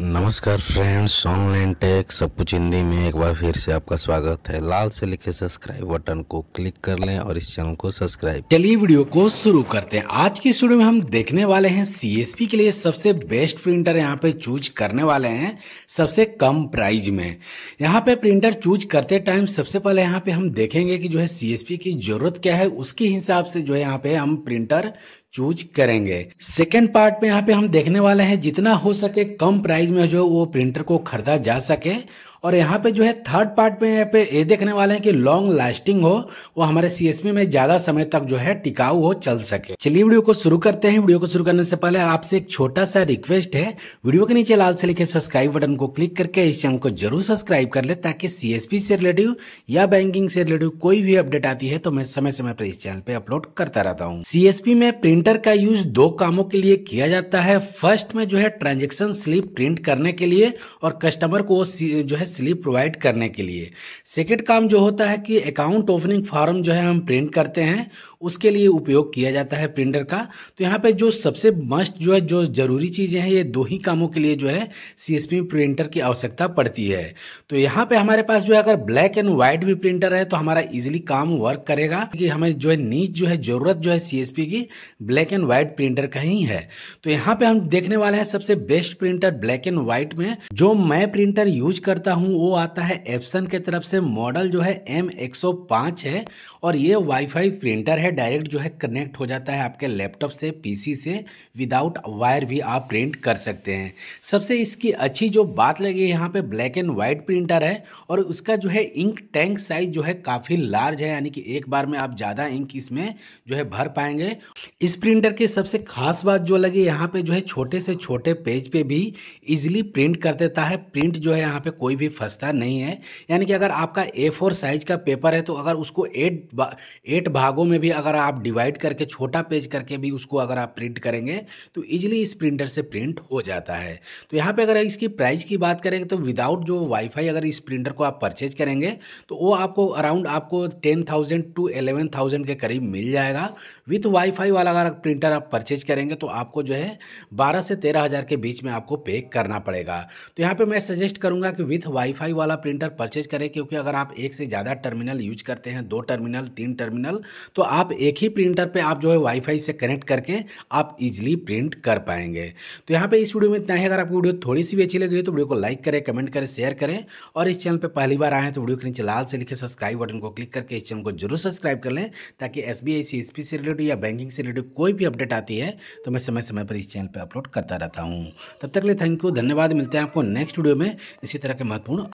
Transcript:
नमस्कार friends online take सब कुछ हिंदी में एक बार फिर से आपका स्वागत है लाल से लिखे सब्सक्राइब बटन को क्लिक कर लें और इस चैनल को सब्सक्राइब चलिए वीडियो को शुरू करते हैं आज की स्टूडियो में हम देखने वाले हैं सी के लिए सबसे बेस्ट प्रिंटर यहाँ पे चूज करने वाले हैं सबसे कम प्राइज में यहाँ पे प्रिंटर चूज करते टाइम सबसे पहले यहाँ पे हम देखेंगे की जो है सी की जरूरत क्या है उसके हिसाब से जो है यहाँ पे हम प्रिंटर चूज करेंगे सेकेंड पार्ट में यहाँ पे हम देखने वाले हैं जितना हो सके कम प्राइस में जो वो प्रिंटर को खरीदा जा सके और यहाँ पे जो है थर्ड पार्ट में यहाँ पे ये देखने वाले हैं कि लॉन्ग लास्टिंग हो वो हमारे सीएसपी में ज्यादा समय तक जो है टिकाऊ हो चल सके चलिए वीडियो को शुरू करते हैं वीडियो को शुरू करने से पहले आपसे एक छोटा सा रिक्वेस्ट है वीडियो के नीचे लाल से लिखे सब्सक्राइब बटन को क्लिक करके इस चैनल को जरूर सब्सक्राइब कर ले ताकि सीएसपी से रिलेटिव या बैंकिंग से रिलेटिव कोई भी अपडेट आती है तो मैं समय समय पर इस चैनल पे अपलोड करता रहता हूँ सीएसपी में प्रिंटर का यूज दो कामों के लिए किया जाता है फर्स्ट में जो है ट्रांजेक्शन स्लिप प्रिंट करने के लिए और कस्टमर को जो है स्लिप प्रोवाइड करने के लिए सेकेंड काम जो होता है कि अकाउंट ओपनिंग फॉर्म जो है हम प्रिंट करते हैं उसके लिए उपयोग किया जाता है प्रिंटर का तो यहाँ पे जो सबसे मस्ट जो है जो ज़रूरी चीज़ें हैं ये दो ही कामों के लिए जो है सी प्रिंटर की आवश्यकता पड़ती है तो यहाँ पे हमारे पास जो है अगर ब्लैक एंड व्हाइट भी प्रिंटर है तो हमारा इजिली काम वर्क करेगा कि हमें जो है नीच जो है ज़रूरत जो है सी की ब्लैक एंड व्हाइट प्रिंटर का ही है तो यहाँ पे हम देखने वाले हैं सबसे best printer black and white में जो मैं प्रिंटर यूज करता देता हूँ वो आता है एप्सन के तरफ से मॉडल जो है एम 105 है और ये वाईफाई प्रिंटर है डायरेक्ट जो है कनेक्ट हो जाता है आपके लैपटॉप से पीसी से विदाउट वायर भी आप प्रिंट कर सकते हैं सबसे इसकी अच्छी जो बात लगी यहाँ पे ब्लैक एंड वाइट प्रिंटर है और उसका जो है इंक टैंक साइज जो है काफ़ी लार्ज है यानी कि एक बार में आप ज़्यादा इंक इसमें जो है भर पाएंगे इस प्रिंटर की सबसे खास बात जो लगी यहाँ पर जो है छोटे से छोटे पेज पे भी इजिली प्रिंट कर देता है प्रिंट जो है यहाँ पे कोई भी भी फंसता नहीं है यानी कि अगर आपका ए फोर साइज का पेपर है तो अगर उसको एट एट भागों में भी अगर आप डिवाइड करके छोटा पेज करके भी उसको अगर आप प्रिंट करेंगे तो ईजिली इस प्रिंटर से प्रिंट हो जाता है तो यहाँ पर अगर इसकी प्राइस की बात करेंगे तो विदाउट जो वाईफाई अगर इस प्रिंटर को आप परचेज करेंगे तो वो आपको अराउंड आपको ten thousand to eleven thousand के करीब मिल जाएगा विथ वाईफाई वाला अगर प्रिंटर आप परचेज करेंगे तो आपको जो है बारह से तेरह हज़ार के बीच में आपको पे करना पड़ेगा तो यहाँ पे मैं सजेस्ट करूँगा कि विथ वाईफाई वाला प्रिंटर परचेज करें क्योंकि अगर आप एक से ज़्यादा टर्मिनल यूज करते हैं दो टर्मिनल तीन टर्मिनल तो आप एक ही प्रिंटर पे आप जो है वाईफाई से कनेक्ट करके आप इजीली प्रिंट कर पाएंगे तो यहाँ पे इस वीडियो में इतना है अगर आपको वीडियो थोड़ी सी भी अच्छी लगी तो वीडियो को लाइक करें कमेंट करें शेयर करें और इस चैनल पर पहली बार आए तो वीडियो के नीचे लाल से लिखे सब्सक्राइब बटन को क्लिक करके इस चैनल को जरूर सब्सक्राइब कर लें ताकि एस बी से रिलेटेड या बैंकिंग से रिलेटेड कोई भी अपडेट आती है तो मैं समय समय पर इस चैनल पर अपलोड करता रहता हूँ तब तक लिए थैंक यू धन्यवाद मिलते हैं आपको नेक्स्ट वीडियो में इसी तरह के महत्व 不乐